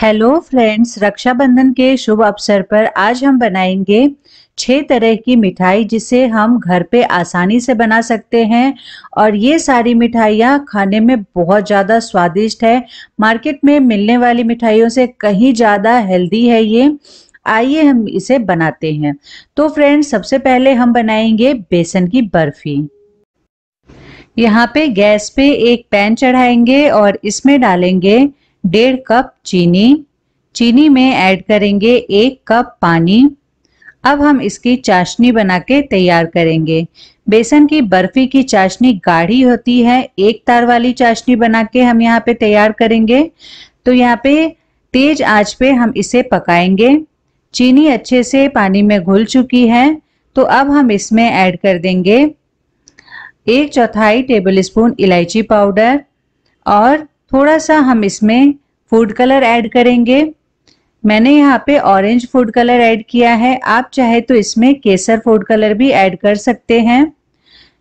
hello friends Rakshabandhan के शुभ अवसर पर आज हम बनाएंगे छह तरह की मिठाई जिसे हम घर पे आसानी से बना सकते हैं और ये सारी मिठाइयाँ खाने में बहुत ज़्यादा स्वादिष्ट है मार्केट में मिलने वाली मिठाइयों से कहीं ज़्यादा हेल्दी है ये आइए हम इसे बनाते हैं तो फ्रेंड्स सबसे पहले हम बनाएंगे बेसन की बर्फी यहाँ पे गैस पे एक पैन चढ़ाएंगे और इसमें डालेंगे डेढ़ कप चीनी चीनी में ऐड करेंगे एक कप पानी अब हम इसकी चाशनी बना के तैयार करेंगे बेसन की बर्फी की चाशनी गाढ़ी होती है एक तार वाली चाशनी बना के हम यहाँ पे तैयार करेंगे तो यहाँ पे तेज आंच पे हम इसे पकाएंगे चीनी अच्छे से पानी में घुल चुकी है तो अब हम इसमें ऐड कर देंगे एक चौथाई टेबल स्पून इलायची पाउडर और थोड़ा सा हम इसमें फूड कलर ऐड करेंगे मैंने यहाँ पे ऑरेंज फूड कलर ऐड किया है आप चाहे तो इसमें केसर फूड कलर भी ऐड कर सकते हैं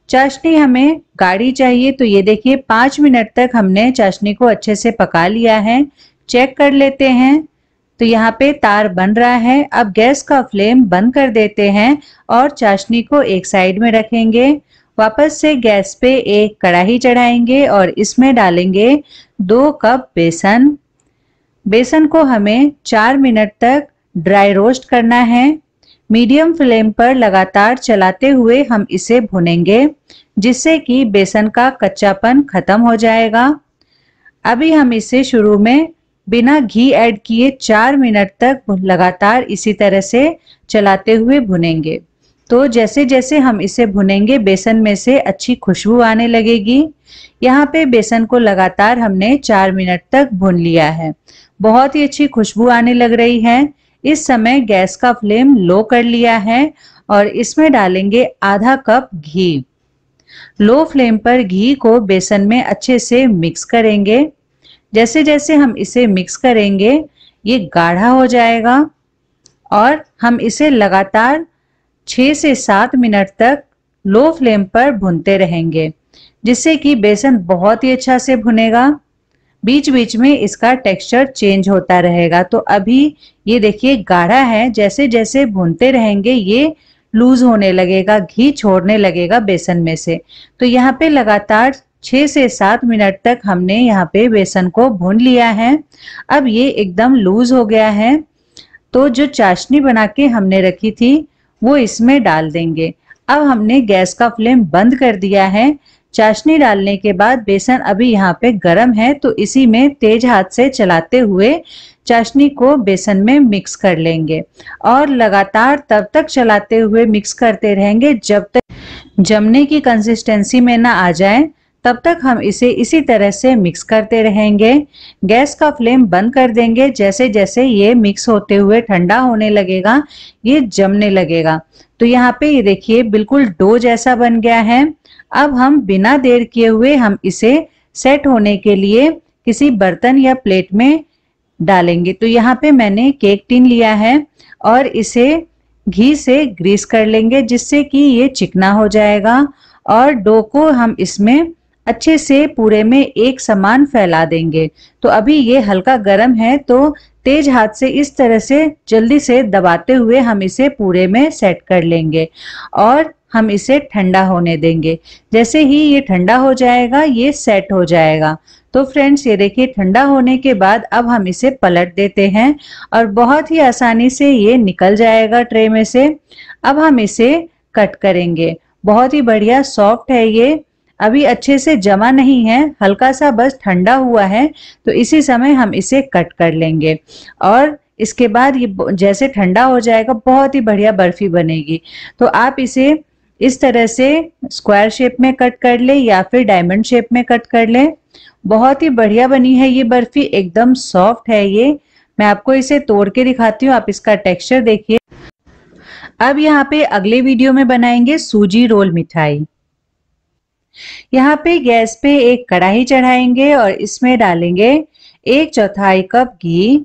चाशनी हमें गाढ़ी चाहिए तो ये देखिए पाँच मिनट तक हमने चाशनी को अच्छे से पका लिया है चेक कर लेते हैं तो यहाँ पे तार बन रहा है अब गैस का फ्लेम बंद कर देते हैं और चाशनी को एक साइड में रखेंगे वापस से गैस पे एक कढ़ाई चढ़ाएंगे और इसमें डालेंगे दो कप बेसन बेसन को हमें चार मिनट तक ड्राई रोस्ट करना है मीडियम फ्लेम पर लगातार चलाते हुए हम इसे भुनेंगे जिससे कि बेसन का कच्चापन खत्म हो जाएगा अभी हम इसे शुरू में बिना घी ऐड किए चार मिनट तक लगातार इसी तरह से चलाते हुए भुनेंगे तो जैसे जैसे हम इसे भुनेंगे बेसन में से अच्छी खुशबू आने लगेगी यहाँ पे बेसन को लगातार हमने चार मिनट तक भुन लिया है बहुत ही अच्छी खुशबू आने लग रही है इस समय गैस का फ्लेम लो कर लिया है और इसमें डालेंगे आधा कप घी लो फ्लेम पर घी को बेसन में अच्छे से मिक्स करेंगे जैसे जैसे हम इसे मिक्स करेंगे ये गाढ़ा हो जाएगा और हम इसे लगातार छः से सात मिनट तक लो फ्लेम पर भुनते रहेंगे जिससे कि बेसन बहुत ही अच्छा से भुनेगा बीच बीच में इसका टेक्सचर चेंज होता रहेगा तो अभी ये देखिए गाढ़ा है जैसे जैसे भूनते रहेंगे ये लूज होने लगेगा घी छोड़ने लगेगा बेसन में से तो यहाँ पे लगातार छः से सात मिनट तक हमने यहाँ पे बेसन को भून लिया है अब ये एकदम लूज हो गया है तो जो चाशनी बना के हमने रखी थी वो इसमें डाल देंगे अब हमने गैस का फ्लेम बंद कर दिया है चाशनी डालने के बाद बेसन अभी यहाँ पे गर्म है तो इसी में तेज हाथ से चलाते हुए चाशनी को बेसन में मिक्स कर लेंगे और लगातार तब तक चलाते हुए मिक्स करते रहेंगे जब तक जमने की कंसिस्टेंसी में ना आ जाए तब तक हम इसे इसी तरह से मिक्स करते रहेंगे गैस का फ्लेम बंद कर देंगे जैसे जैसे ये मिक्स होते हुए ठंडा होने लगेगा ये जमने लगेगा तो यहाँ पे ये देखिए बिल्कुल डो जैसा बन गया है अब हम बिना देर किए हुए हम इसे सेट होने के लिए किसी बर्तन या प्लेट में डालेंगे तो यहाँ पे मैंने केक टिन लिया है और इसे घी से ग्रीस कर लेंगे जिससे कि ये चिकना हो जाएगा और डो को हम इसमें अच्छे से पूरे में एक समान फैला देंगे तो अभी ये हल्का गर्म है तो तेज हाथ से इस तरह से जल्दी से दबाते हुए हम इसे पूरे में सेट कर लेंगे और हम इसे ठंडा होने देंगे जैसे ही ये ठंडा हो जाएगा ये सेट हो जाएगा तो फ्रेंड्स ये देखिए ठंडा होने के बाद अब हम इसे पलट देते हैं और बहुत ही आसानी से ये निकल जाएगा ट्रे में से अब हम इसे कट करेंगे बहुत ही बढ़िया सॉफ्ट है ये अभी अच्छे से जमा नहीं है हल्का सा बस ठंडा हुआ है तो इसी समय हम इसे कट कर लेंगे और इसके बाद ये जैसे ठंडा हो जाएगा बहुत ही बढ़िया बर्फी बनेगी तो आप इसे इस तरह से स्क्वायर शेप में कट कर ले या फिर डायमंड शेप में कट कर ले बहुत ही बढ़िया बनी है ये बर्फी एकदम सॉफ्ट है ये मैं आपको इसे तोड़ के दिखाती हूँ आप इसका टेक्सचर देखिए अब यहाँ पे अगले वीडियो में बनाएंगे सूजी रोल मिठाई यहाँ पे गैस पे एक कढ़ाई चढ़ाएंगे और इसमें डालेंगे एक चौथाई कप घी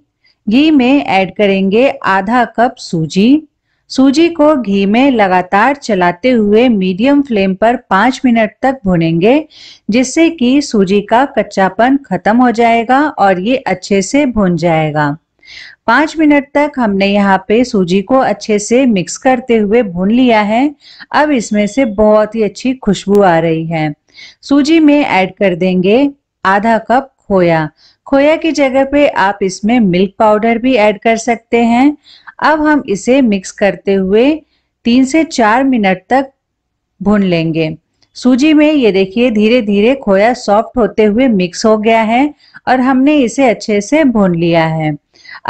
घी में ऐड करेंगे आधा कप सूजी सूजी को घी में लगातार चलाते हुए मीडियम फ्लेम पर पांच मिनट तक भुनेंगे जिससे कि सूजी का कच्चापन खत्म हो जाएगा और ये अच्छे से भुन जाएगा पांच मिनट तक हमने यहाँ पे सूजी को अच्छे से मिक्स करते हुए भून लिया है अब इसमें से बहुत ही अच्छी खुशबू आ रही है सूजी में ऐड कर देंगे आधा कप खोया खोया की जगह पे आप इसमें मिल्क पाउडर भी ऐड कर सकते हैं अब हम इसे मिक्स करते हुए तीन से चार मिनट तक भून लेंगे सूजी में ये देखिए धीरे धीरे खोया सॉफ्ट होते हुए मिक्स हो गया है और हमने इसे अच्छे से भून लिया है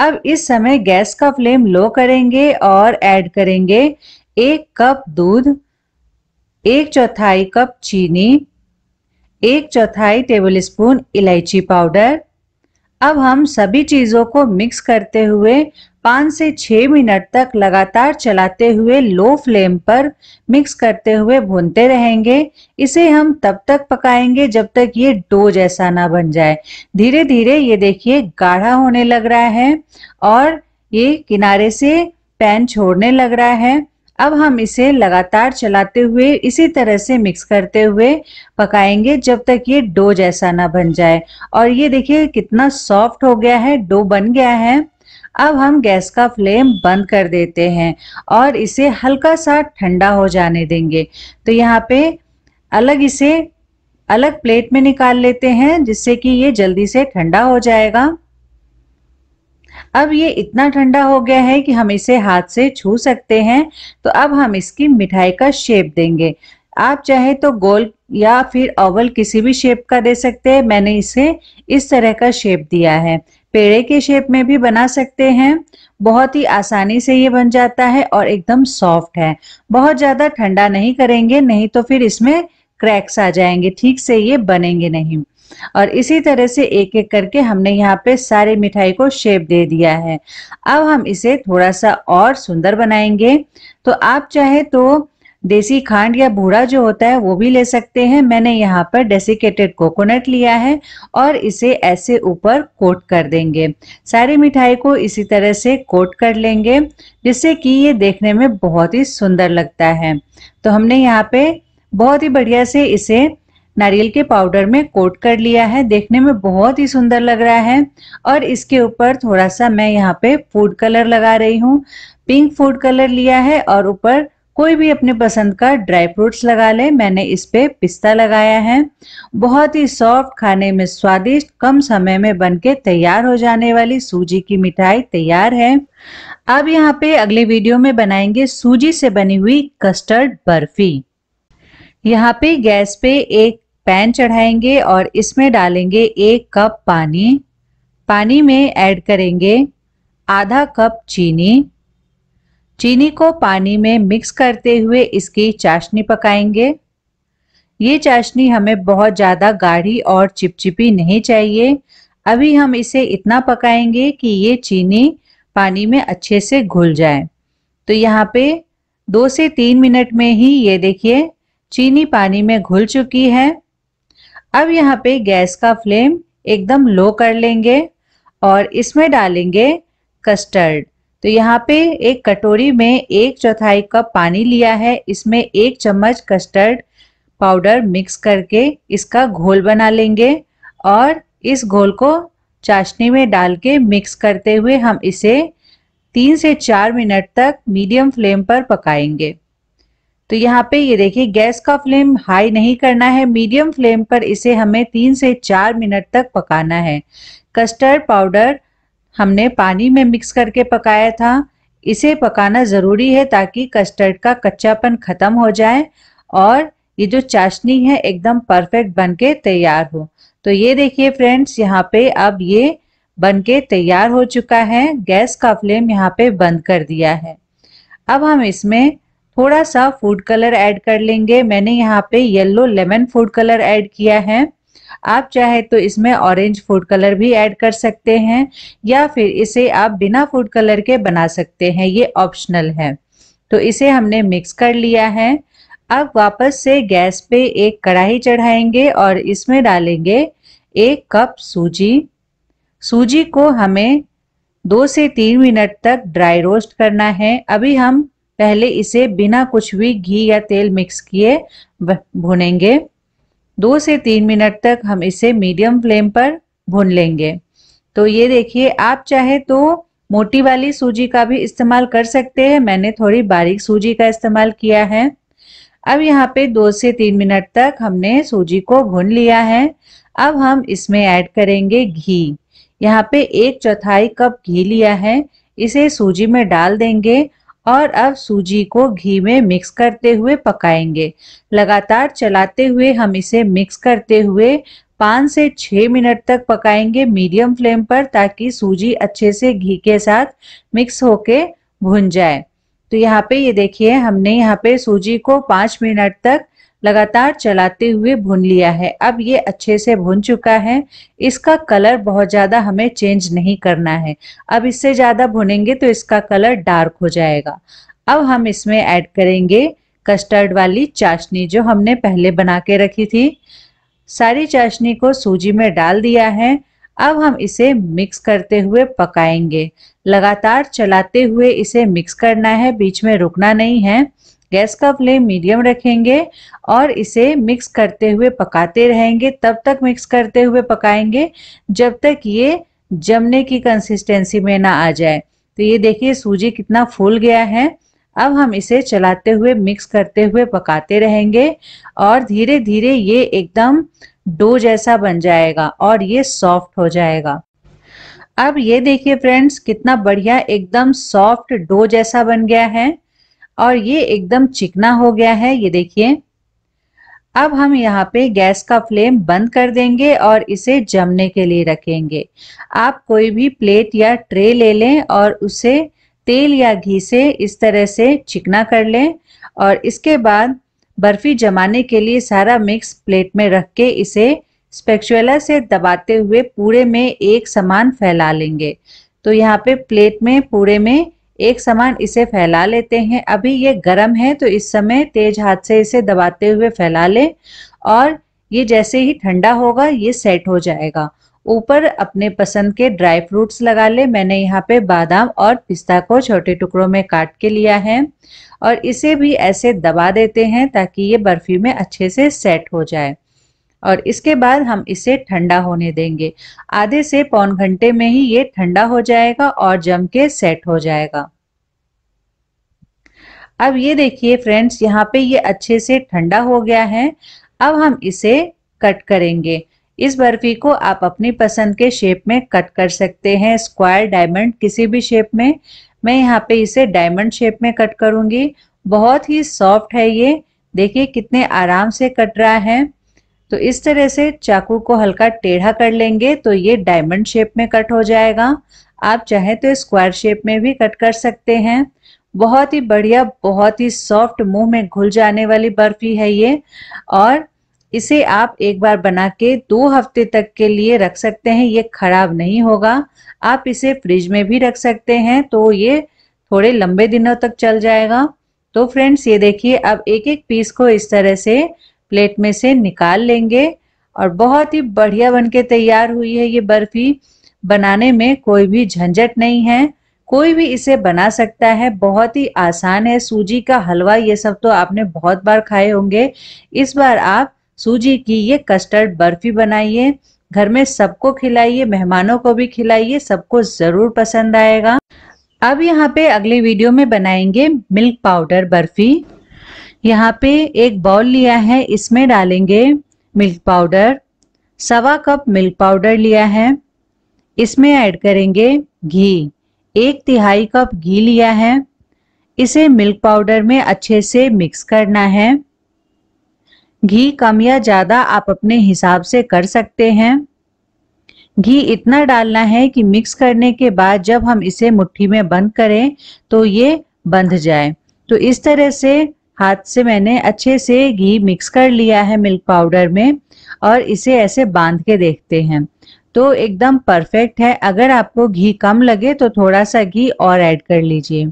अब इस समय गैस का फ्लेम लो करेंगे और ऐड करेंगे एक कप दूध एक चौथाई कप चीनी एक चौथाई टेबलस्पून इलायची पाउडर अब हम सभी चीज़ों को मिक्स करते हुए पाँच से छः मिनट तक लगातार चलाते हुए लो फ्लेम पर मिक्स करते हुए भूनते रहेंगे इसे हम तब तक पकाएंगे जब तक ये डो जैसा ना बन जाए धीरे धीरे ये देखिए गाढ़ा होने लग रहा है और ये किनारे से पैन छोड़ने लग रहा है अब हम इसे लगातार चलाते हुए इसी तरह से मिक्स करते हुए पकाएंगे जब तक ये डो जैसा ना बन जाए और ये देखिए कितना सॉफ्ट हो गया है डो बन गया है अब हम गैस का फ्लेम बंद कर देते हैं और इसे हल्का सा ठंडा हो जाने देंगे तो यहाँ पे अलग इसे अलग प्लेट में निकाल लेते हैं जिससे कि ये जल्दी से ठंडा हो जाएगा अब ये इतना ठंडा हो गया है कि हम इसे हाथ से छू सकते हैं तो अब हम इसकी मिठाई का शेप देंगे आप चाहे तो गोल या फिर ओवल किसी भी शेप का दे सकते हैं मैंने इसे इस तरह का शेप दिया है पेड़े के शेप में भी बना सकते हैं बहुत ही आसानी से ये बन जाता है और एकदम सॉफ्ट है बहुत ज्यादा ठंडा नहीं करेंगे नहीं तो फिर इसमें क्रैक्स आ जाएंगे ठीक से ये बनेंगे नहीं और इसी तरह से एक एक करके हमने यहाँ पे सारी मिठाई को शेप दे दिया है अब हम इसे थोड़ा सा और सुंदर बनाएंगे तो आप चाहे तो देसी खांड या भूरा जो होता है वो भी ले सकते हैं मैंने यहाँ पर डेसिकेटेड कोकोनट लिया है और इसे ऐसे ऊपर कोट कर देंगे सारी मिठाई को इसी तरह से कोट कर लेंगे जिससे कि ये देखने में बहुत ही सुंदर लगता है तो हमने यहाँ पे बहुत ही बढ़िया से इसे नारियल के पाउडर में कोट कर लिया है देखने में बहुत ही सुंदर लग रहा है और इसके ऊपर थोड़ा सा मैं यहाँ पे फूड कलर लगा रही हूँ पिंक फूड कलर लिया है और ऊपर कोई भी अपने पसंद का ड्राई फ्रूट्स लगा ले मैंने इस पे पिस्ता लगाया है बहुत ही सॉफ्ट खाने में स्वादिष्ट कम समय में बनके तैयार हो जाने वाली सूजी की मिठाई तैयार है अब यहाँ पे अगले वीडियो में बनाएंगे सूजी से बनी हुई कस्टर्ड बर्फी यहाँ पे गैस पे एक पैन चढ़ाएंगे और इसमें डालेंगे एक कप पानी पानी में एड करेंगे आधा कप चीनी चीनी को पानी में मिक्स करते हुए इसकी चाशनी पकाएंगे ये चाशनी हमें बहुत ज़्यादा गाढ़ी और चिपचिपी नहीं चाहिए अभी हम इसे इतना पकाएंगे कि ये चीनी पानी में अच्छे से घुल जाए तो यहाँ पे दो से तीन मिनट में ही ये देखिए चीनी पानी में घुल चुकी है अब यहाँ पे गैस का फ्लेम एकदम लो कर लेंगे और इसमें डालेंगे कस्टर्ड तो यहाँ पे एक कटोरी में एक चौथाई कप पानी लिया है इसमें एक चम्मच कस्टर्ड पाउडर मिक्स करके इसका घोल बना लेंगे और इस घोल को चाशनी में डाल के मिक्स करते हुए हम इसे तीन से चार मिनट तक मीडियम फ्लेम पर पकाएंगे तो यहाँ पे ये देखिए गैस का फ्लेम हाई नहीं करना है मीडियम फ्लेम पर इसे हमें तीन से चार मिनट तक पकाना है कस्टर्ड पाउडर हमने पानी में मिक्स करके पकाया था इसे पकाना ज़रूरी है ताकि कस्टर्ड का कच्चापन ख़त्म हो जाए और ये जो चाशनी है एकदम परफेक्ट बनके तैयार हो तो ये देखिए फ्रेंड्स यहाँ पे अब ये बनके तैयार हो चुका है गैस का फ्लेम यहाँ पे बंद कर दिया है अब हम इसमें थोड़ा सा फूड कलर ऐड कर लेंगे मैंने यहाँ पे yellow lemon food colour add किया है आप चाहे तो इसमें ऑरेंज फूड कलर भी ऐड कर सकते हैं या फिर इसे आप बिना फूड कलर के बना सकते हैं ये ऑप्शनल है तो इसे हमने मिक्स कर लिया है अब वापस से गैस पे एक कढ़ाई चढ़ाएंगे और इसमें डालेंगे एक कप सूजी सूजी को हमें दो से तीन मिनट तक ड्राई रोस्ट करना है अभी हम पहले इसे बिना कुछ भी घी या तेल मिक्स किए भुनेंगे दो से तीन मिनट तक हम इसे मीडियम फ्लेम पर भून लेंगे तो ये देखिए आप चाहे तो मोटी वाली सूजी का भी इस्तेमाल कर सकते हैं मैंने थोड़ी बारीक सूजी का इस्तेमाल किया है अब यहाँ पे दो से तीन मिनट तक हमने सूजी को भून लिया है अब हम इसमें ऐड करेंगे घी यहाँ पे एक चौथाई कप घी लिया है इसे सूजी में डाल देंगे और अब सूजी को घी में मिक्स करते हुए पकाएंगे लगातार चलाते हुए हम इसे मिक्स करते हुए पाँच से छः मिनट तक पकाएंगे मीडियम फ्लेम पर ताकि सूजी अच्छे से घी के साथ मिक्स होके भुन जाए तो यहाँ पे ये देखिए हमने यहाँ पे सूजी को पाँच मिनट तक लगातार चलाते हुए भून लिया है अब ये अच्छे से भून चुका है इसका कलर बहुत ज्यादा हमें चेंज नहीं करना है अब इससे ज्यादा भुनेंगे तो इसका कलर डार्क हो जाएगा अब हम इसमें ऐड करेंगे कस्टर्ड वाली चाशनी जो हमने पहले बना के रखी थी सारी चाशनी को सूजी में डाल दिया है अब हम इसे मिक्स करते हुए पकाएंगे लगातार चलाते हुए इसे मिक्स करना है बीच में रुकना नहीं है गैस का फ्लेम मीडियम रखेंगे और इसे मिक्स करते हुए पकाते रहेंगे तब तक मिक्स करते हुए पकाएंगे जब तक ये जमने की कंसिस्टेंसी में ना आ जाए तो ये देखिए सूजी कितना फूल गया है अब हम इसे चलाते हुए मिक्स करते हुए पकाते रहेंगे और धीरे धीरे ये एकदम डो जैसा बन जाएगा और ये सॉफ्ट हो जाएगा अब ये देखिए फ्रेंड्स कितना बढ़िया एकदम सॉफ्ट डो जैसा बन गया है और ये एकदम चिकना हो गया है ये देखिए अब हम यहाँ पे गैस का फ्लेम बंद कर देंगे और इसे जमने के लिए रखेंगे आप कोई भी प्लेट या ट्रे ले लें और उसे तेल या घी से इस तरह से चिकना कर लें और इसके बाद बर्फी जमाने के लिए सारा मिक्स प्लेट में रख के इसे स्पेक्चुअला से दबाते हुए पूरे में एक समान फैला लेंगे तो यहाँ पे प्लेट में पूरे में एक समान इसे फैला लेते हैं अभी ये गर्म है तो इस समय तेज हाथ से इसे दबाते हुए फैला लें और ये जैसे ही ठंडा होगा ये सेट हो जाएगा ऊपर अपने पसंद के ड्राई फ्रूट्स लगा ले मैंने यहाँ पे बादाम और पिस्ता को छोटे टुकड़ों में काट के लिया है और इसे भी ऐसे दबा देते हैं ताकि ये बर्फी में अच्छे से सेट हो जाए और इसके बाद हम इसे ठंडा होने देंगे आधे से पौन घंटे में ही ये ठंडा हो जाएगा और जम के सेट हो जाएगा अब ये देखिए फ्रेंड्स यहाँ पे ये अच्छे से ठंडा हो गया है अब हम इसे कट करेंगे इस बर्फी को आप अपनी पसंद के शेप में कट कर सकते हैं स्क्वायर डायमंड किसी भी शेप में मैं यहाँ पे इसे डायमंड शेप में कट करूंगी बहुत ही सॉफ्ट है ये देखिए कितने आराम से कट रहा है तो इस तरह से चाकू को हल्का टेढ़ा कर लेंगे तो ये डायमंड शेप में कट हो जाएगा आप चाहे तो स्क्वायर शेप में भी कट कर सकते हैं बहुत ही बढ़िया बहुत ही सॉफ्ट मुंह में घुल जाने वाली बर्फी है ये और इसे आप एक बार बना के दो हफ्ते तक के लिए रख सकते हैं ये खराब नहीं होगा आप इसे फ्रिज में भी रख सकते हैं तो ये थोड़े लंबे दिनों तक चल जाएगा तो फ्रेंड्स ये देखिए अब एक एक पीस को इस तरह से प्लेट में से निकाल लेंगे और बहुत ही बढ़िया बनके तैयार हुई है ये बर्फी बनाने में कोई भी झंझट नहीं है कोई भी इसे बना सकता है बहुत ही आसान है सूजी का हलवा ये सब तो आपने बहुत बार खाए होंगे इस बार आप सूजी की ये कस्टर्ड बर्फी बनाइए घर में सबको खिलाइए मेहमानों को भी खिलाइए सबको जरूर पसंद आएगा अब यहाँ पे अगले वीडियो में बनाएंगे मिल्क पाउडर बर्फी यहाँ पे एक बाउल लिया है इसमें डालेंगे मिल्क पाउडर सवा कप मिल्क पाउडर लिया है इसमें ऐड करेंगे घी एक तिहाई कप घी लिया है इसे मिल्क पाउडर में अच्छे से मिक्स करना है घी कम या ज़्यादा आप अपने हिसाब से कर सकते हैं घी इतना डालना है कि मिक्स करने के बाद जब हम इसे मुट्ठी में बंद करें तो ये बंध जाए तो इस तरह से हाथ से मैंने अच्छे से घी मिक्स कर लिया है मिल्क पाउडर में और इसे ऐसे बांध के देखते हैं तो एकदम परफेक्ट है अगर आपको घी कम लगे तो थोड़ा सा घी और ऐड कर लीजिए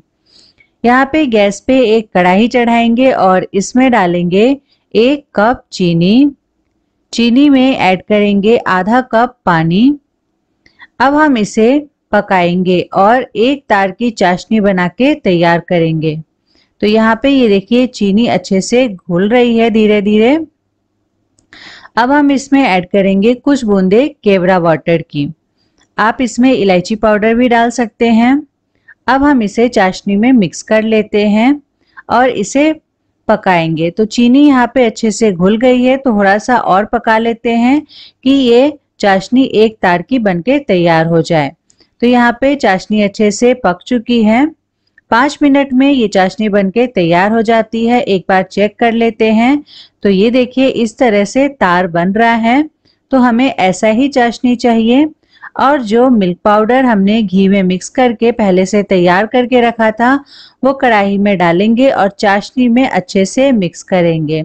यहाँ पे गैस पे एक कढ़ाई चढ़ाएंगे और इसमें डालेंगे एक कप चीनी चीनी में ऐड करेंगे आधा कप पानी अब हम इसे पकाएंगे और एक तार की चाशनी बना के तैयार करेंगे तो यहाँ पे ये देखिए चीनी अच्छे से घुल रही है धीरे धीरे अब हम इसमें ऐड करेंगे कुछ बूंदे केवड़ा वाटर की आप इसमें इलायची पाउडर भी डाल सकते हैं अब हम इसे चाशनी में मिक्स कर लेते हैं और इसे पकाएंगे तो चीनी यहाँ पे अच्छे से घुल गई है तो थोड़ा सा और पका लेते हैं कि ये चाशनी एक तार की बनके तैयार हो जाए तो यहाँ पे चाशनी अच्छे से पक चुकी है पाँच मिनट में ये चाशनी बनके तैयार हो जाती है एक बार चेक कर लेते हैं तो ये देखिए इस तरह से तार बन रहा है तो हमें ऐसा ही चाशनी चाहिए और जो मिल्क पाउडर हमने घी में मिक्स करके पहले से तैयार करके रखा था वो कढ़ाई में डालेंगे और चाशनी में अच्छे से मिक्स करेंगे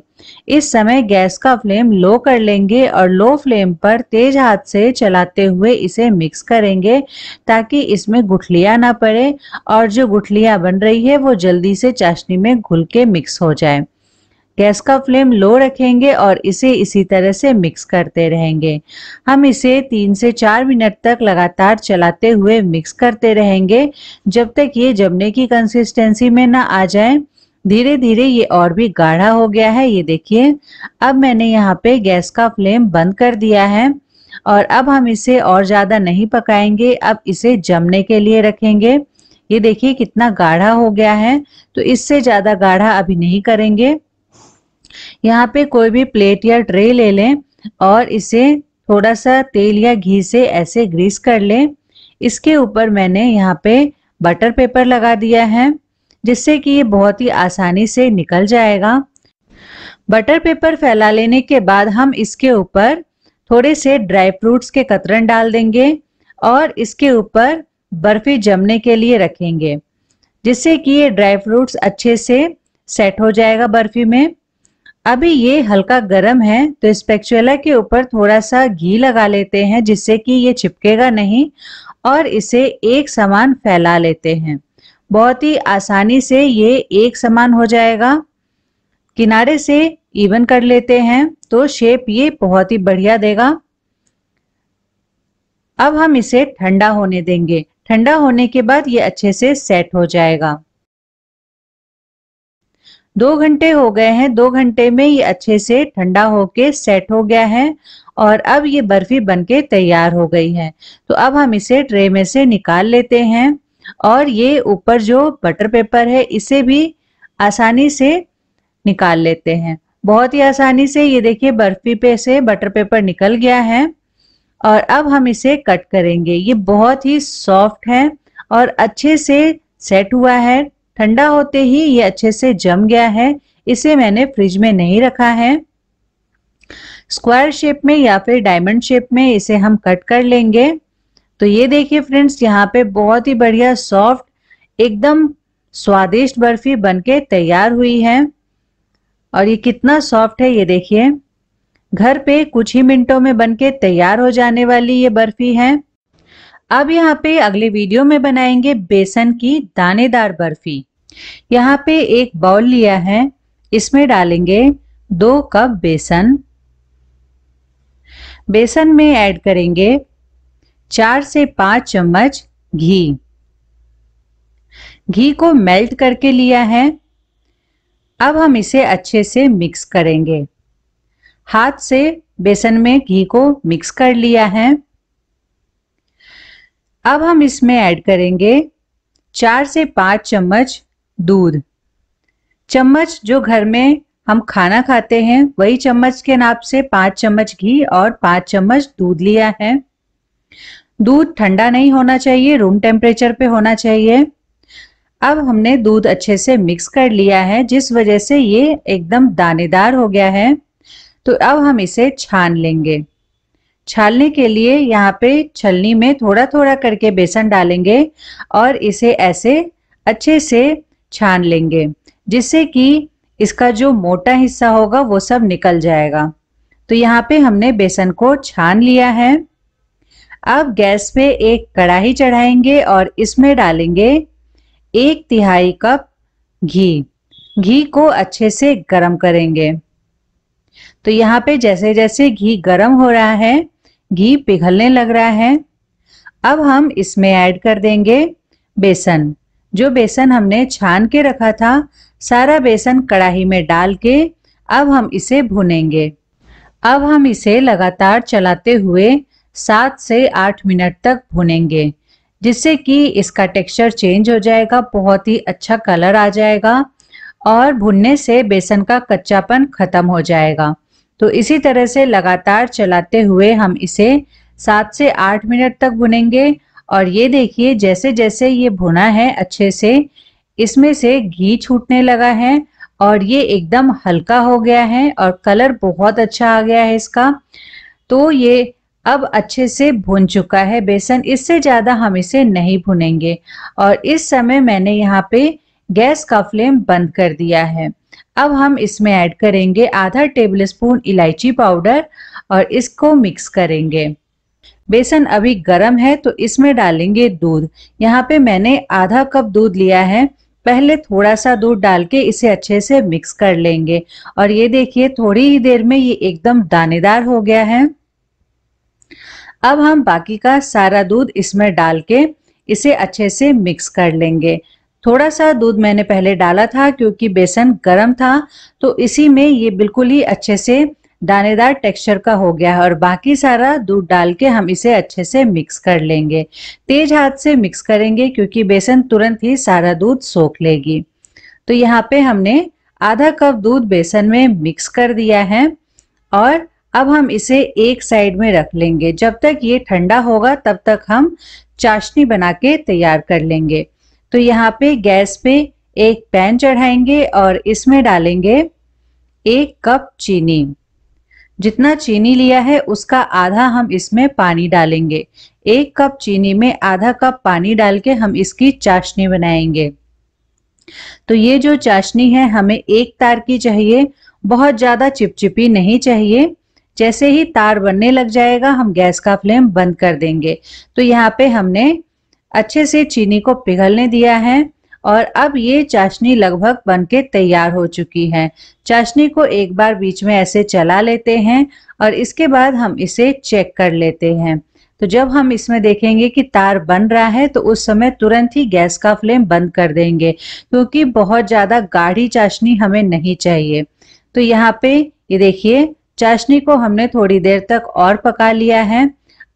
इस समय गैस का फ्लेम लो कर लेंगे और लो फ्लेम पर तेज हाथ से चलाते हुए इसे मिक्स करेंगे ताकि इसमें गुठलियां ना पड़े और जो गुठलियां बन रही है वो जल्दी से चाशनी में घुल के मिक्स हो जाए गैस का फ्लेम लो रखेंगे और इसे इसी तरह से मिक्स करते रहेंगे हम इसे तीन से चार मिनट तक लगातार चलाते हुए मिक्स करते रहेंगे जब तक ये जमने की कंसिस्टेंसी में ना आ जाए धीरे धीरे ये और भी गाढ़ा हो गया है ये देखिए अब मैंने यहाँ पे गैस का फ्लेम बंद कर दिया है और अब हम इसे और ज्यादा नहीं पकाएंगे अब इसे जमने के लिए रखेंगे ये देखिए कितना गाढ़ा हो गया है तो इससे ज्यादा गाढ़ा अभी नहीं करेंगे यहाँ पे कोई भी प्लेट या ट्रे ले लें और इसे थोड़ा सा तेल या घी से ऐसे ग्रीस कर लें इसके ऊपर मैंने यहाँ पे बटर पेपर लगा दिया है जिससे कि ये बहुत ही आसानी से निकल जाएगा बटर पेपर फैला लेने के बाद हम इसके ऊपर थोड़े से ड्राई फ्रूट्स के कतरन डाल देंगे और इसके ऊपर बर्फी जमने के लिए रखेंगे जिससे कि ये ड्राई फ्रूट्स अच्छे से सेट हो जाएगा बर्फी में अभी ये हल्का गर्म है तो स्पेक्चुला के ऊपर थोड़ा सा घी लगा लेते हैं जिससे कि ये चिपकेगा नहीं और इसे एक समान फैला लेते हैं बहुत ही आसानी से ये एक समान हो जाएगा किनारे से इवन कर लेते हैं तो शेप ये बहुत ही बढ़िया देगा अब हम इसे ठंडा होने देंगे ठंडा होने के बाद ये अच्छे से सेट हो जाएगा दो घंटे हो गए हैं दो घंटे में ये अच्छे से ठंडा होके सेट हो गया है और अब ये बर्फी बनके तैयार हो गई है तो अब हम इसे ट्रे में से निकाल लेते हैं और ये ऊपर जो बटर पेपर है इसे भी आसानी से निकाल लेते हैं बहुत ही आसानी से ये देखिए बर्फी पे से बटर पेपर निकल गया है और अब हम इसे कट करेंगे ये बहुत ही सॉफ्ट है और अच्छे से सेट हुआ है ठंडा होते ही ये अच्छे से जम गया है इसे मैंने फ्रिज में नहीं रखा है स्क्वायर शेप में या फिर डायमंड शेप में इसे हम कट कर लेंगे तो ये देखिए फ्रेंड्स यहाँ पे बहुत ही बढ़िया सॉफ्ट एकदम स्वादिष्ट बर्फी बनके तैयार हुई है और ये कितना सॉफ्ट है ये देखिए घर पे कुछ ही मिनटों में बनके तैयार हो जाने वाली ये बर्फी है अब यहाँ पे अगले वीडियो में बनाएंगे बेसन की दानेदार बर्फी यहाँ पे एक बाउल लिया है इसमें डालेंगे दो कप बेसन बेसन में ऐड करेंगे चार से पांच चम्मच घी घी को मेल्ट करके लिया है अब हम इसे अच्छे से मिक्स करेंगे हाथ से बेसन में घी को मिक्स कर लिया है अब हम इसमें ऐड करेंगे चार से पांच चम्मच दूध चम्मच जो घर में हम खाना खाते हैं वही चम्मच के नाप से पांच चम्मच घी और पांच चम्मच दूध लिया है दूध ठंडा नहीं होना चाहिए रूम टेम्परेचर पे होना चाहिए अब हमने दूध अच्छे से मिक्स कर लिया है जिस वजह से ये एकदम दानेदार हो गया है तो अब हम इसे छान लेंगे छालने के लिए यहाँ पे छलनी में थोड़ा थोड़ा करके बेसन डालेंगे और इसे ऐसे अच्छे से छान लेंगे जिससे कि इसका जो मोटा हिस्सा होगा वो सब निकल जाएगा तो यहाँ पे हमने बेसन को छान लिया है अब गैस पे एक कढ़ाई चढ़ाएंगे और इसमें डालेंगे एक तिहाई कप घी घी को अच्छे से गरम करेंगे तो यहाँ पे जैसे जैसे घी गरम हो रहा है घी पिघलने लग रहा है अब हम इसमें ऐड कर देंगे बेसन जो बेसन हमने छान के रखा था सारा बेसन कढ़ाई में डाल के अब हम इसे भुनेंगे अब हम इसे लगातार चलाते हुए सात से आठ मिनट तक भुनेंगे जिससे कि इसका टेक्सचर चेंज हो जाएगा बहुत ही अच्छा कलर आ जाएगा और भुनने से बेसन का कच्चापन खत्म हो जाएगा तो इसी तरह से लगातार चलाते हुए हम इसे सात से आठ मिनट तक भुनेंगे और ये देखिए जैसे जैसे ये भुना है अच्छे से इसमें से घी छूटने लगा है और ये एकदम हल्का हो गया है और कलर बहुत अच्छा आ गया है इसका तो ये अब अच्छे से भुन चुका है बेसन इससे ज़्यादा हम इसे नहीं भुनेंगे और इस समय मैंने यहाँ पे गैस का फ्लेम बंद कर दिया है अब हम इसमें ऐड करेंगे आधा टेबल स्पून इलायची पाउडर और इसको मिक्स करेंगे बेसन अभी गर्म है तो इसमें डालेंगे दूध यहाँ पे मैंने आधा कप दूध लिया है पहले थोड़ा सा दूध डाल के इसे अच्छे से मिक्स कर लेंगे और ये देखिए थोड़ी ही देर में ये एकदम दानेदार हो गया है अब हम बाकी का सारा दूध इसमें डाल के इसे अच्छे से मिक्स कर लेंगे थोड़ा सा दूध मैंने पहले डाला था क्योंकि बेसन गर्म था तो इसी में ये बिल्कुल ही अच्छे से दानेदार टेक्सचर का हो गया है और बाकी सारा दूध डाल के हम इसे अच्छे से मिक्स कर लेंगे तेज हाथ से मिक्स करेंगे क्योंकि बेसन तुरंत ही सारा दूध सोख लेगी तो यहाँ पे हमने आधा कप दूध बेसन में मिक्स कर दिया है और अब हम इसे एक साइड में रख लेंगे जब तक ये ठंडा होगा तब तक हम चाशनी बना के तैयार कर लेंगे तो यहाँ पे गैस पे एक पैन चढ़ाएंगे और इसमें डालेंगे एक कप चीनी जितना चीनी लिया है उसका आधा हम इसमें पानी डालेंगे एक कप चीनी में आधा कप पानी डाल के हम इसकी चाशनी बनाएंगे तो ये जो चाशनी है हमें एक तार की चाहिए बहुत ज्यादा चिपचिपी नहीं चाहिए जैसे ही तार बनने लग जाएगा हम गैस का फ्लेम बंद कर देंगे तो यहाँ पे हमने अच्छे से चीनी को पिघलने दिया है और अब ये चाशनी लगभग बनके तैयार हो चुकी है चाशनी को एक बार बीच में ऐसे चला लेते हैं और इसके बाद हम इसे चेक कर लेते हैं तो जब हम इसमें देखेंगे कि तार बन रहा है तो उस समय तुरंत ही गैस का फ्लेम बंद कर देंगे क्योंकि बहुत ज़्यादा गाढ़ी चाशनी हमें नहीं चाहिए तो यहाँ पे ये देखिए चाशनी को हमने थोड़ी देर तक और पका लिया है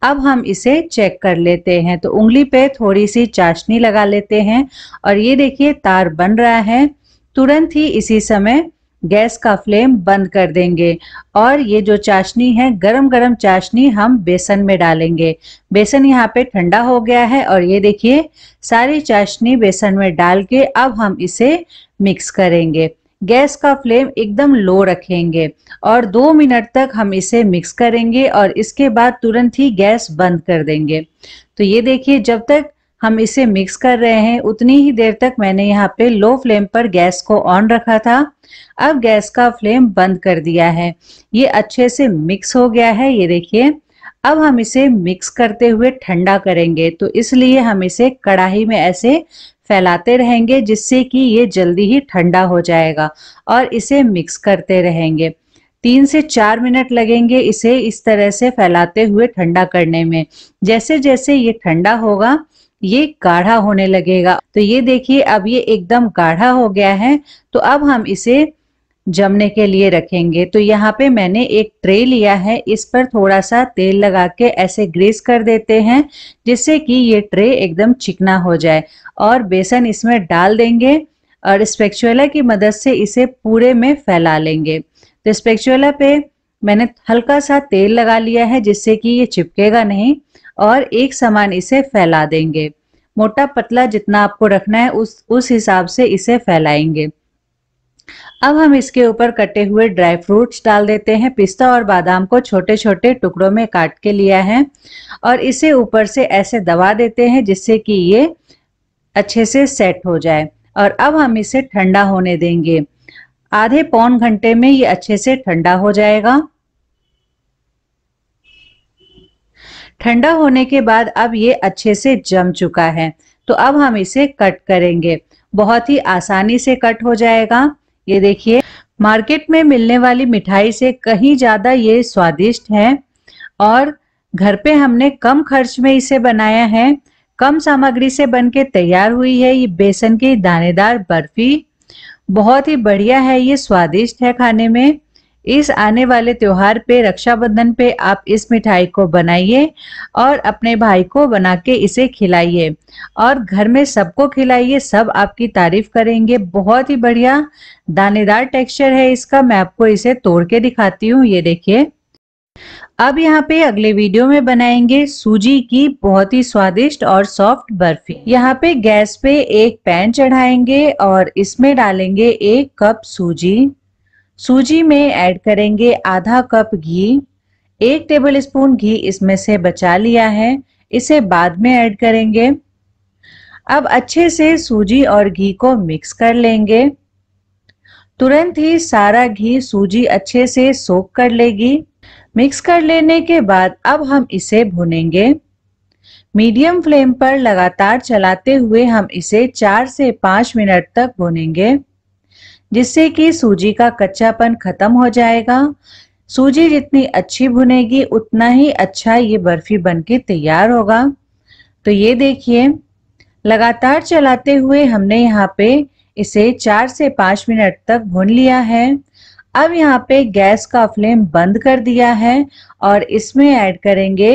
अब हम इसे चेक कर लेते हैं तो उंगली पे थोड़ी सी चाशनी लगा लेते हैं और ये देखिए तार बन रहा है तुरंत ही इसी समय गैस का फ्लेम बंद कर देंगे और ये जो चाशनी है गरम गरम चाशनी हम बेसन में डालेंगे बेसन यहाँ पे ठंडा हो गया है और ये देखिए सारी चाशनी बेसन में डाल के अब हम इसे मिक्स करेंगे गैस का फ्लेम एकदम लो रखेंगे और दो मिनट तक हम इसे मिक्स करेंगे और इसके बाद तुरंत ही गैस बंद कर देंगे तो ये देखिए जब तक हम इसे मिक्स कर रहे हैं उतनी ही देर तक मैंने यहाँ पे लो फ्लेम पर गैस को ऑन रखा था अब गैस का फ्लेम बंद कर दिया है ये अच्छे से मिक्स हो गया है ये देखिए अब हम इसे मिक्स करते हुए ठंडा करेंगे तो इसलिए हम इसे कढ़ाई में ऐसे फैलाते रहेंगे जिससे कि ये जल्दी ही ठंडा हो जाएगा और इसे मिक्स करते रहेंगे तीन से चार मिनट लगेंगे इसे इस तरह से फैलाते हुए ठंडा करने में जैसे जैसे ये ठंडा होगा ये गाढ़ा होने लगेगा तो ये देखिए अब ये एकदम गाढ़ा हो गया है तो अब हम इसे जमने के लिए रखेंगे तो यहाँ पे मैंने एक ट्रे लिया है इस पर थोड़ा सा तेल लगा के ऐसे ग्रीस कर देते हैं जिससे कि ये ट्रे एकदम चिकना हो जाए और बेसन इसमें डाल देंगे और स्पेक्चुअला की मदद से इसे पूरे में फैला लेंगे तो स्पेक्चुअला पे मैंने हल्का सा तेल लगा लिया है जिससे कि ये चिपकेगा नहीं और एक समान इसे फैला देंगे मोटा पतला जितना आपको रखना है उस उस हिसाब से इसे फैलाएंगे अब हम इसके ऊपर कटे हुए ड्राई फ्रूट्स डाल देते हैं पिस्ता और बादाम को छोटे छोटे टुकड़ों में काट के लिया है और इसे ऊपर से ऐसे दबा देते हैं जिससे कि ये अच्छे से सेट हो जाए और अब हम इसे ठंडा होने देंगे आधे पौन घंटे में ये अच्छे से ठंडा हो जाएगा ठंडा होने के बाद अब ये अच्छे से जम चुका है तो अब हम इसे कट करेंगे बहुत ही आसानी से कट हो जाएगा ये देखिए मार्केट में मिलने वाली मिठाई से कहीं ज्यादा ये स्वादिष्ट है और घर पे हमने कम खर्च में इसे बनाया है कम सामग्री से बनके तैयार हुई है ये बेसन की दानेदार बर्फी बहुत ही बढ़िया है ये स्वादिष्ट है खाने में इस आने वाले त्योहार पे रक्षाबंधन पे आप इस मिठाई को बनाइए और अपने भाई को बना के इसे खिलाइए और घर में सबको खिलाइए सब आपकी तारीफ करेंगे बहुत ही बढ़िया दानेदार टेक्सचर है इसका मैं आपको इसे तोड़ के दिखाती हूँ ये देखिए अब यहाँ पे अगले वीडियो में बनाएंगे सूजी की बहुत ही स्वादिष्ट और सॉफ्ट बर्फी यहाँ पे गैस पे एक पैन चढ़ाएंगे और इसमें डालेंगे एक कप सूजी सूजी में ऐड करेंगे आधा कप घी एक टेबल स्पून घी इसमें से बचा लिया है इसे बाद में ऐड करेंगे अब अच्छे से सूजी और घी को मिक्स कर लेंगे तुरंत ही सारा घी सूजी अच्छे से सोख कर लेगी मिक्स कर लेने के बाद अब हम इसे भुनेंगे मीडियम फ्लेम पर लगातार चलाते हुए हम इसे चार से पाँच मिनट तक भुनेंगे जिससे कि सूजी का कच्चापन खत्म हो जाएगा सूजी जितनी अच्छी भुनेगी उतना ही अच्छा ये बर्फी बनके तैयार होगा तो ये देखिए लगातार चलाते हुए हमने यहाँ पे इसे चार से पांच मिनट तक भून लिया है अब यहाँ पे गैस का फ्लेम बंद कर दिया है और इसमें ऐड करेंगे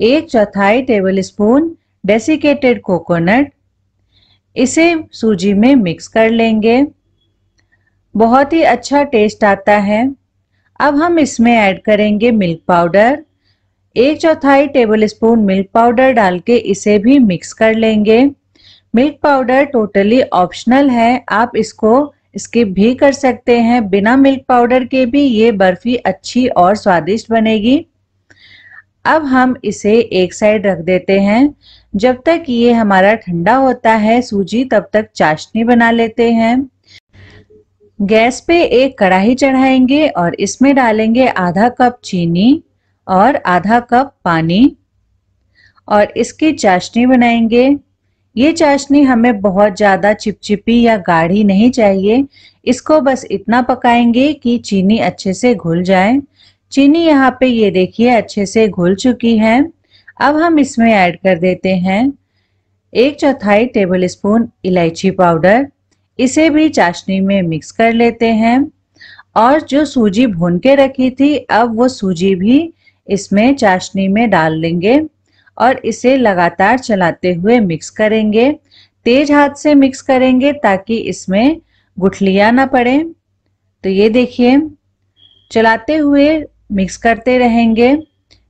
एक चौथाई टेबल स्पून डेसिकेटेड कोकोनट इसे सूजी में मिक्स कर लेंगे बहुत ही अच्छा टेस्ट आता है अब हम इसमें ऐड करेंगे मिल्क पाउडर एक चौथाई टेबल स्पून मिल्क पाउडर डाल के इसे भी मिक्स कर लेंगे मिल्क पाउडर टोटली ऑप्शनल है आप इसको स्किप भी कर सकते हैं बिना मिल्क पाउडर के भी ये बर्फी अच्छी और स्वादिष्ट बनेगी अब हम इसे एक साइड रख देते हैं जब तक ये हमारा ठंडा होता है सूजी तब तक चाशनी बना लेते हैं गैस पे एक कढ़ाई चढ़ाएंगे और इसमें डालेंगे आधा कप चीनी और आधा कप पानी और इसकी चाशनी बनाएंगे ये चाशनी हमें बहुत ज़्यादा चिपचिपी या गाढ़ी नहीं चाहिए इसको बस इतना पकाएंगे कि चीनी अच्छे से घुल जाए चीनी यहाँ पे ये देखिए अच्छे से घुल चुकी है अब हम इसमें ऐड कर देते हैं एक चौथाई टेबल स्पून इलायची पाउडर इसे भी चाशनी में मिक्स कर लेते हैं और जो सूजी भून के रखी थी अब वो सूजी भी इसमें चाशनी में डाल लेंगे और इसे लगातार चलाते हुए मिक्स करेंगे तेज हाथ से मिक्स करेंगे ताकि इसमें गुठलियाँ ना पड़े तो ये देखिए चलाते हुए मिक्स करते रहेंगे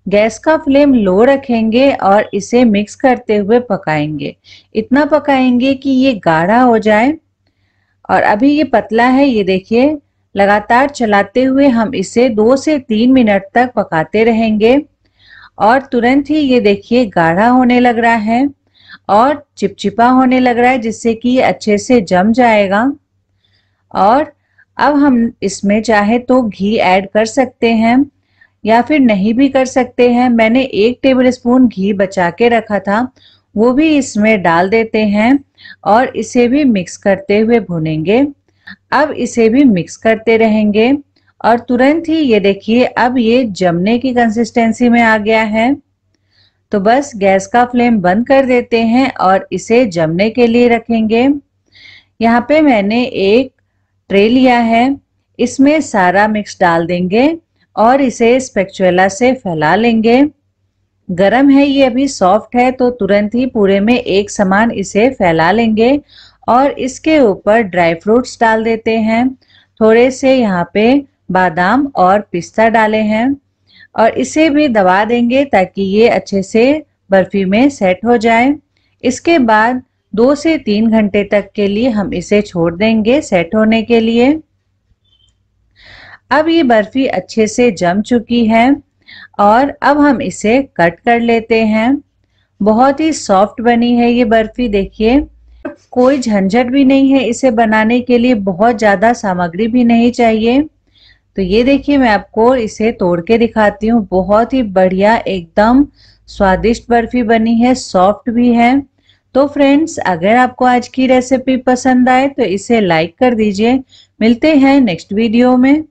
गैस का फ्लेम लो रखेंगे और इसे मिक्स करते हुए पकाएंगे इतना पकाएंगे कि ये गाढ़ा हो जाए और अभी ये पतला है ये देखिए लगातार चलाते हुए हम इसे दो से तीन मिनट तक पकाते रहेंगे और तुरंत ही ये देखिए गाढ़ा होने लग रहा है और चिपचिपा होने लग रहा है जिससे कि ये अच्छे से जम जाएगा और अब हम इसमें चाहे तो घी ऐड कर सकते हैं या फिर नहीं भी कर सकते हैं मैंने एक टेबल स्पून घी बचा के रखा था वो भी इसमें डाल देते हैं और इसे भी मिक्स करते हुए भुनेंगे अब इसे भी मिक्स करते रहेंगे और तुरंत ही ये देखिए अब ये जमने की कंसिस्टेंसी में आ गया है तो बस गैस का फ्लेम बंद कर देते हैं और इसे जमने के लिए रखेंगे यहाँ पे मैंने एक ट्रे लिया है इसमें सारा मिक्स डाल देंगे और इसे स्पेक्चुला से फैला लेंगे गरम है ये अभी सॉफ्ट है तो तुरंत ही पूरे में एक समान इसे फैला लेंगे और इसके ऊपर ड्राई फ्रूट्स डाल देते हैं थोड़े से यहाँ पे बादाम और पिस्ता डाले हैं और इसे भी दबा देंगे ताकि ये अच्छे से बर्फी में सेट हो जाए इसके बाद दो से तीन घंटे तक के लिए हम इसे छोड़ देंगे सेट होने के लिए अब ये बर्फी अच्छे से जम चुकी है और अब हम इसे कट कर लेते हैं बहुत ही सॉफ्ट बनी है ये बर्फी देखिए कोई झंझट भी नहीं है इसे बनाने के लिए बहुत ज़्यादा सामग्री भी नहीं चाहिए तो ये देखिए मैं आपको इसे तोड़ के दिखाती हूँ बहुत ही बढ़िया एकदम स्वादिष्ट बर्फी बनी है सॉफ्ट भी है तो फ्रेंड्स अगर आपको आज की रेसिपी पसंद आए तो इसे लाइक कर दीजिए मिलते हैं नेक्स्ट वीडियो में